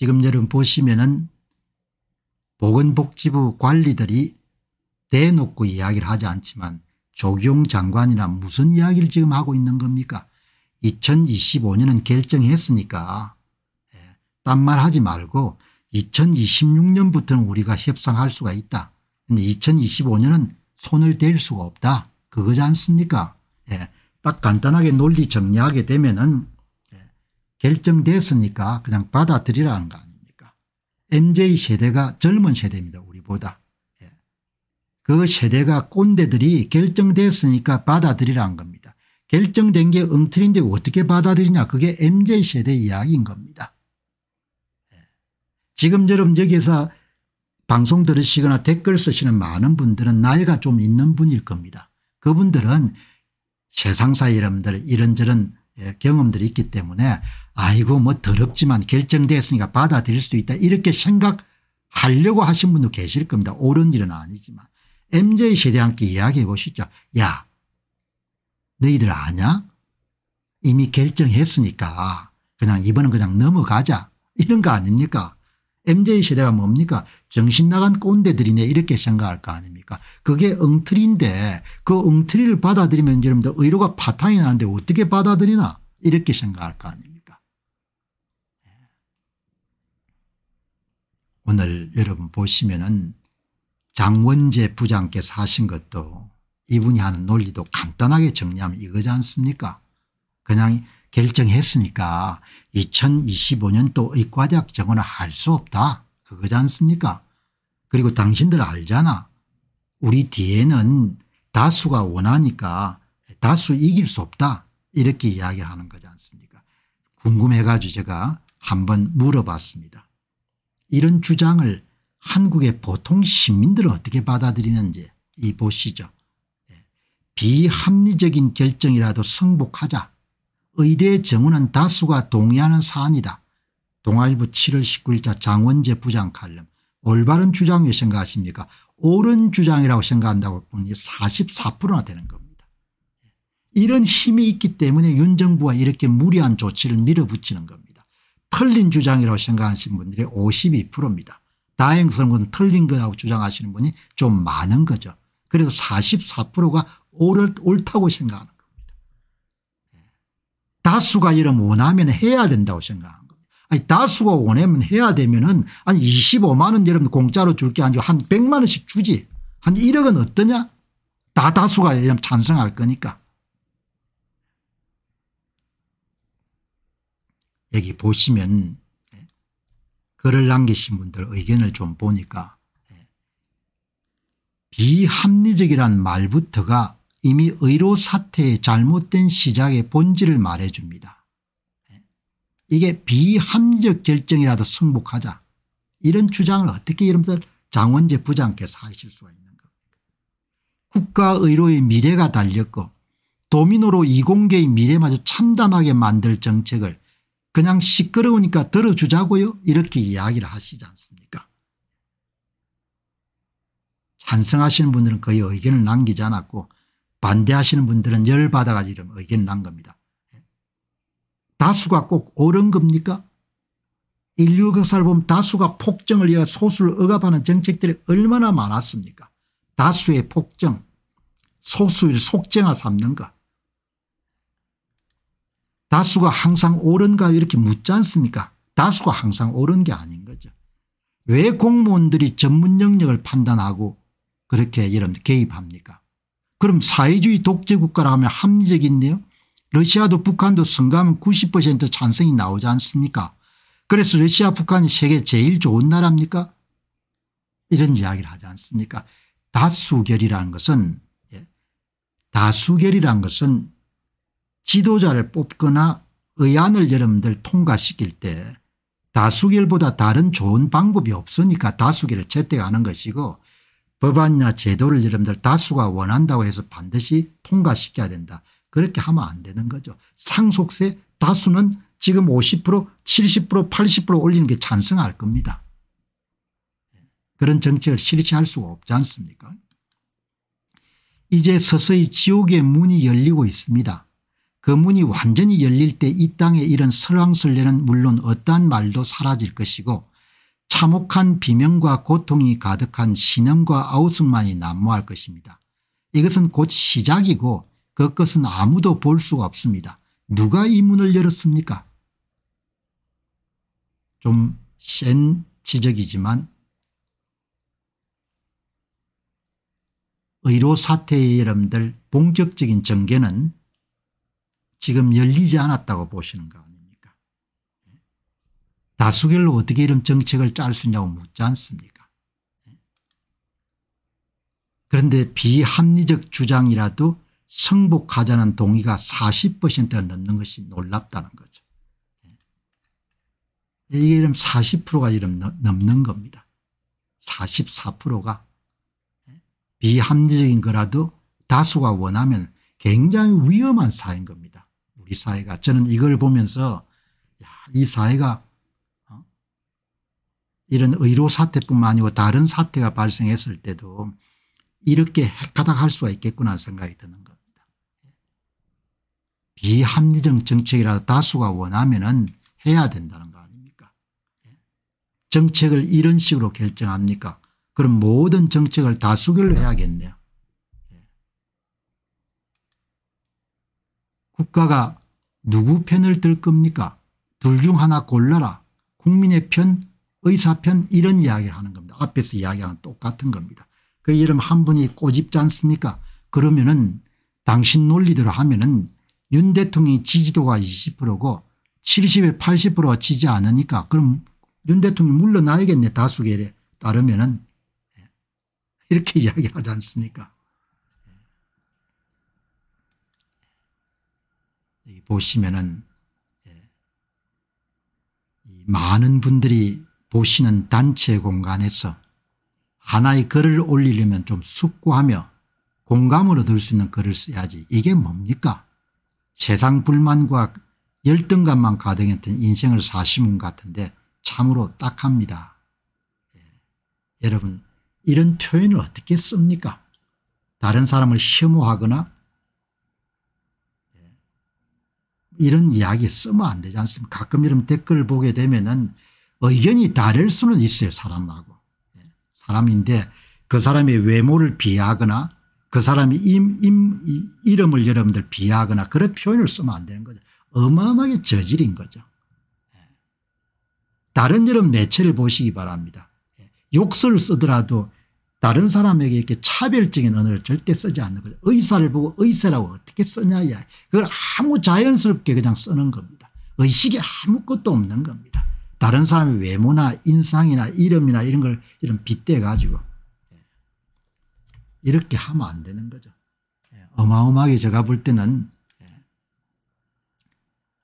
지금 여러분 보시면은 보건복지부 관리들이 대놓고 이야기를 하지 않지만 조경 장관이나 무슨 이야기를 지금 하고 있는 겁니까 2025년은 결정했으니까 예, 딴말 하지 말고 2026년부터는 우리가 협상할 수가 있다. 근데 2025년은 손을 댈 수가 없다. 그거지 않습니까 예, 딱 간단하게 논리 정리하게 되면 은 결정됐으니까 그냥 받아들이라는 거 아닙니까 m j 세대가 젊은 세대입니다 우리보다 예. 그 세대가 꼰대들이 결정됐으니까 받아들이라는 겁니다 결정된 게 엉터리인데 어떻게 받아들이냐 그게 m j 세대 이야기인 겁니다 예. 지금처럼 여기서 방송 들으시거나 댓글 쓰시는 많은 분들은 나이가 좀 있는 분일 겁니다 그분들은 세상사 여러분들 이런저런 예, 경험들이 있기 때문에 아이고 뭐 더럽지만 결정됐으니까 받아들일 수 있다 이렇게 생각하려고 하신 분도 계실 겁니다. 옳은 일은 아니지만 m z 세대 함께 이야기해 보시죠. 야 너희들 아냐 이미 결정했으니까 그냥 이번은 그냥 넘어가자 이런 거 아닙니까 m j 시대가 뭡니까 정신 나간 꼰대들이네 이렇게 생각할 거 아닙니까 그게 엉터리인데 그 엉터리를 받아들이면 여러분들 의료가 파탄이 나는데 어떻게 받아들이나 이렇게 생각할 거 아닙니까 예. 오늘 여러분 보시면은 장원재 부장께서 하신 것도 이분이 하는 논리도 간단하게 정리하면 이거지 않습니까 그냥 결정했으니까 2025년도 의과대학 정원을 할 수 없다 그거지 않습니까 그리고 당신들 알잖아 우리 뒤에는 다수가 원하니까 다수 이길 수 없다 이렇게 이야기를 하는 거지 않습니까 궁금해 가지고 제가 한번 물어봤습니다. 이런 주장을 한국의 보통 시민들은 어떻게 받아들이는지 이 보시죠. 예. 비합리적인 결정이라도 승복하자 의대 정원은 다수가 동의하는 사안이다. 동아일보 7월 19일자 장원재 부장 칼럼 올바른 주장이 생각하십니까 옳은 주장이라고 생각한다고 보면 44%나 되는 겁니다. 이런 힘이 있기 때문에 윤 정부가 이렇게 무리한 조치를 밀어붙이는 겁니다. 틀린 주장이라고 생각하시 분들이 52%입니다. 다행스러운 건 틀린 거라고 주장하시는 분이 좀 많은 거죠. 그래도 44%가 옳, 옳다고 생각하는 다수가 이런 원하면 해야 된다고 생각한 겁니다. 아니 다수가 원하면 해야 되면은 아니 25만 원 여러분 공짜로 줄게 아니고 한 100만 원씩 주지 한 1억은 어떠냐 다 다수가 이러면 찬성할 거니까. 여기 보시면 예, 글을 남기신 분들 의견을 좀 보니까 예, 비합리적이란 말부터가 이미 의료 사태의 잘못된 시작의 본질을 말해줍니다. 이게 비합리적 결정이라도 승복하자 이런 주장을 어떻게 여러분들 장원재 부장께서 하실 수가 있는 겁 국가의료의 미래가 달렸고 도미노로 이공계의 미래마저 참담하게 만들 정책을 그냥 시끄러우니까 들어주자고요 이렇게 이야기를 하시지 않습니까 찬성하시는 분들은 거의 의견을 남기지 않았고 반대하시는 분들은 열받아가지고 이런 의견난 겁니다. 예. 다수가 꼭 옳은 겁니까? 인류 역사를 보면 다수가 폭정을 이어 소수를 억압하는 정책들이 얼마나 많았습니까? 다수의 폭정, 소수를 속정화 삼는가. 다수가 항상 옳은가 이렇게 묻지 않습니까? 다수가 항상 옳은 게 아닌 거죠. 왜 공무원들이 전문 영역을 판단하고 그렇게 이런 개입합니까? 그럼 사회주의 독재국가라 하면 합리적인데요. 러시아도 북한도 선거90% 찬성이 나오지 않습니까 그래서 러시아 북한이 세계 제일 좋은 나라입니까 이런 이야기를 하지 않습니까 다수결이라는 것은 예, 다수결이라는 것은 지도자를 뽑거나 의안을 여러분들 통과시킬 때 다수결보다 다른 좋은 방법이 없으니까 다수결을 채택하는 것이고 법안이나 제도를 여러분들 다수가 원한다고 해서 반드시 통과시켜야 된다. 그렇게 하면 안 되는 거죠. 상속세 다수는 지금 50% 70% 80% 올리는 게 찬성할 겁니다. 그런 정책을 실시할 수가 없지 않습니까 이제 서서히 지옥의 문이 열리고 있습니다. 그 문이 완전히 열릴 때 이 땅에 이런 설왕설래는 물론 어떠한 말도 사라질 것이고 참혹한 비명과 고통이 가득한 신음과 아우성만이 난무할 것입니다. 이것은 곧 시작이고 그것은 아무도 볼 수가 없습니다. 누가 이 문을 열었습니까? 좀 센 지적이지만 의료 사태의 여러분들 본격적인 전개는 지금 열리지 않았다고 보시는 것 다수결로 어떻게 이런 정책을 짤 수 있냐고 묻지 않습니까 그런데 비합리적 주장이라도 승복하자는 동의가 40%가 넘는 것이 놀랍다는 거죠. 이게 이름 40%가 이름 넘는 겁니다. 44%가 비합리적인 거라도 다수가 원하면 굉장히 위험한 사회인 겁니다. 우리 사회가 저는 이걸 보면서 야, 이 사회가 이런 의료 사태뿐만 아니고 다른 사태가 발생했을 때도 이렇게 핵가닥할 수가 있겠구나 생각이 드는 겁니다. 비합리적 정책이라 다수가 원하면 해야 된다는 거 아닙니까 정책을 이런 식으로 결정합니까 그럼 모든 정책을 다수결로 해야겠네요. 국가가 누구 편을 들 겁니까? 둘 중 하나 골라라. 국민의 편 의사편 이런 이야기를 하는 겁니다. 앞에서 이야기하는 똑같은 겁니다. 그 이름 한 분이 꼬집지 않습니까 그러면은 당신 논리대로 하면은 윤 대통령이 지지도가 20%고 70에 80%가 지지 않으니까 그럼 윤 대통령 물러나야겠네 다수결에 따르면은 예. 이렇게 이야기를 하지 않습니까 예. 여기 보시면은 예. 많은 분들이 보시는 단체 공간에서 하나의 글을 올리려면 좀 숙고하며 공감으로들 수 있는 글을 써야지 이게 뭡니까 세상 불만과 열등감만 가득했던 인생을 사시문 같은데 참으로 딱합니다. 예. 여러분 이런 표현을 어떻게 씁니까 다른 사람을 혐오하거나 예. 이런 이야기 쓰면 안 되지 않습니까 가끔 이런 댓글 을 보게 되면 은 의견이 다를 수는 있어요 사람하고 예, 사람인데 그 사람의 외모를 비하거나그 사람이 임, 임, 이름을 여러분들 비하거나 그런 표현을 쓰면 안 되는 거죠. 어마어마하게 저질인 거죠. 예. 다른 여러분 내체를 보시기 바랍니다. 예, 욕설을 쓰더라도 다른 사람에게 이렇게 차별적인 언어를 절대 쓰지 않는 거죠. 의사를 보고 의사라고 어떻게 쓰냐 그걸 아무 자연스럽게 그냥 쓰는 겁니다. 의식이 아무것도 없는 겁니다. 다른 사람의 외모나 인상이나 이름이나 이런 걸 이런 빗대 가지고 예. 이렇게 하면 안 되는 거죠. 예. 어마어마하게 제가 볼 때는 예.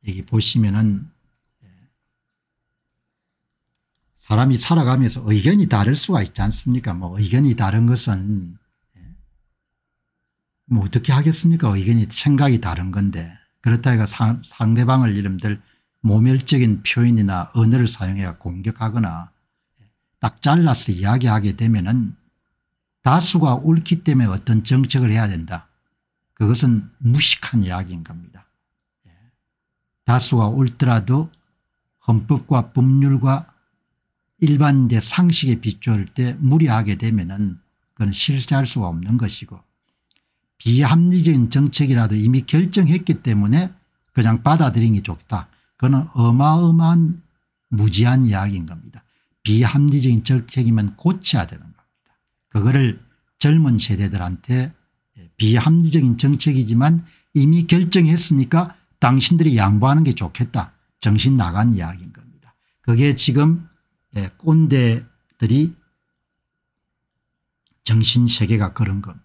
여기 보시면은 사람이 살아가면서 의견이 다를 수가 있지 않습니까? 뭐 의견이 다른 것은 뭐 어떻게 하겠습니까? 의견이 생각이 다른 건데 그렇다 해가 상대방을 이름들 모멸적인 표현이나 언어를 사용해 공격하거나 딱 잘라서 이야기하게 되면은 다수가 옳기 때문에 어떤 정책을 해야 된다. 그것은 무식한 이야기인 겁니다. 예. 다수가 옳더라도 헌법과 법률과 일반대 상식에 비추을 때 무리하게 되면은 그건 실시할 수가 없는 것이고 비합리적인 정책이라도 이미 결정했기 때문에 그냥 받아들인 게 좋다. 그는 어마어마한 무지한 이야기인 겁니다. 비합리적인 정책이면 고쳐야 되는 겁니다. 그거를 젊은 세대들한테 비합리적인 정책이지만 이미 결정했으니까 당신들이 양보하는 게 좋겠다. 정신 나간 이야기인 겁니다. 그게 지금 예, 꼰대들이 정신세계가 그런 겁니다.